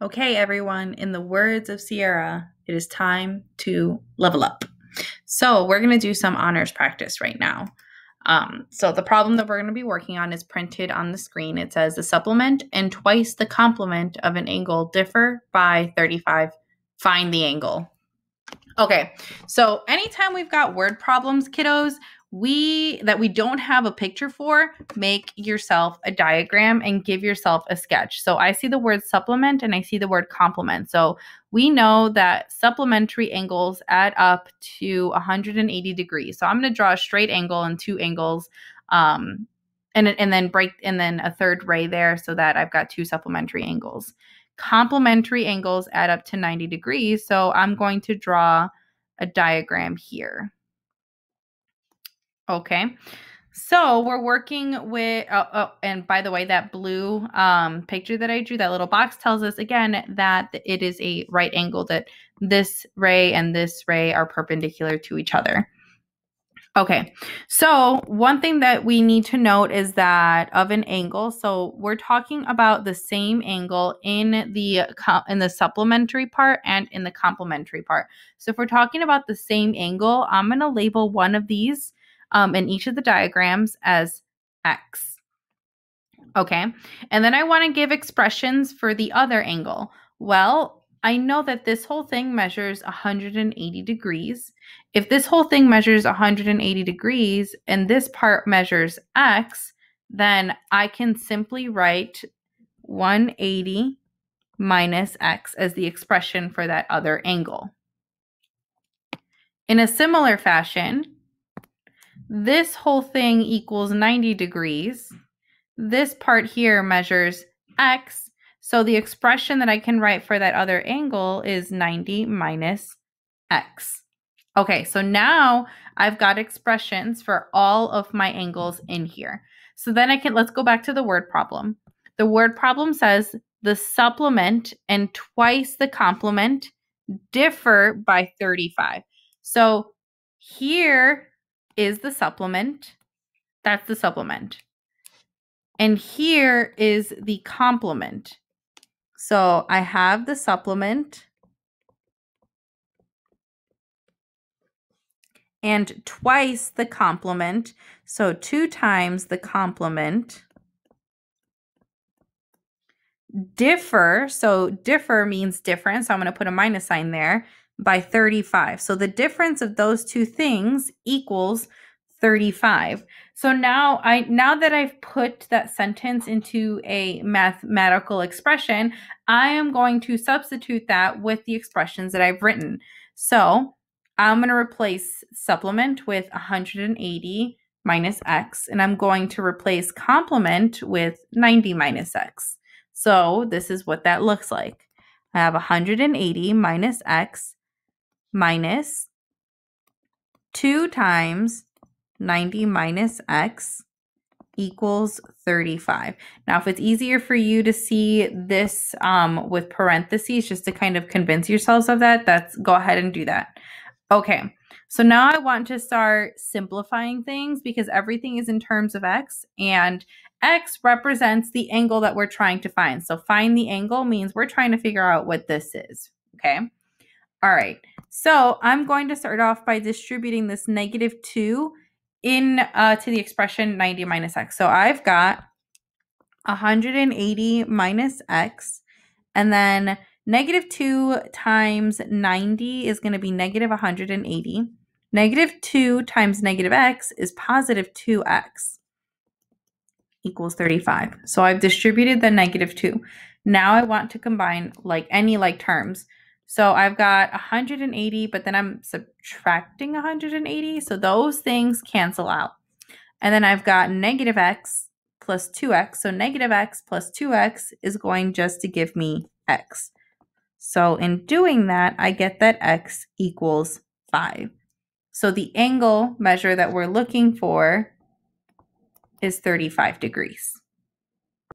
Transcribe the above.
Okay, everyone, in the words of Sierra, it is time to level up. So, we're going to do some honors practice right now. Um, so, the problem that we're going to be working on is printed on the screen. It says the supplement and twice the complement of an angle differ by 35. Find the angle. Okay, so anytime we've got word problems, kiddos, we that we don't have a picture for, make yourself a diagram and give yourself a sketch. So I see the word supplement and I see the word complement. So we know that supplementary angles add up to 180 degrees. So I'm going to draw a straight angle and two angles um, and and then break and then a third ray there so that I've got two supplementary angles. Complementary angles add up to 90 degrees, so I'm going to draw a diagram here. Okay. So we're working with, oh, oh, and by the way, that blue um, picture that I drew, that little box tells us again that it is a right angle, that this ray and this ray are perpendicular to each other. Okay, so one thing that we need to note is that of an angle. So we're talking about the same angle in the in the supplementary part and in the complementary part. So if we're talking about the same angle, I'm going to label one of these um, in each of the diagrams as x. Okay, and then I want to give expressions for the other angle. Well, I know that this whole thing measures 180 degrees. If this whole thing measures 180 degrees and this part measures x, then I can simply write 180 minus x as the expression for that other angle. In a similar fashion, this whole thing equals 90 degrees. This part here measures x. So the expression that I can write for that other angle is 90 minus x. Okay, so now I've got expressions for all of my angles in here. So then I can, let's go back to the word problem. The word problem says the supplement and twice the complement differ by 35. So here is the supplement. That's the supplement. And here is the complement. So I have the supplement and twice the complement. So two times the complement differ. So differ means different. So I'm going to put a minus sign there by 35. So the difference of those two things equals 35. So now I now that I've put that sentence into a mathematical expression, I am going to substitute that with the expressions that I've written. So I'm going to replace supplement with 180 minus x, and I'm going to replace complement with 90 minus x. So this is what that looks like. I have 180 minus x minus 2 times 90 minus x equals 35. Now, if it's easier for you to see this um, with parentheses, just to kind of convince yourselves of that, that's go ahead and do that. Okay, so now I want to start simplifying things because everything is in terms of x and x represents the angle that we're trying to find. So find the angle means we're trying to figure out what this is, okay? All right, so I'm going to start off by distributing this negative 2 in uh, to the expression 90 minus x. So I've got 180 minus x, and then negative 2 times 90 is going to be negative 180. Negative 2 times negative x is positive 2x equals 35. So I've distributed the negative 2. Now I want to combine like any like terms. So I've got 180, but then I'm subtracting 180. So those things cancel out. And then I've got negative x plus 2x. So negative x plus 2x is going just to give me x. So in doing that, I get that x equals 5. So the angle measure that we're looking for is 35 degrees.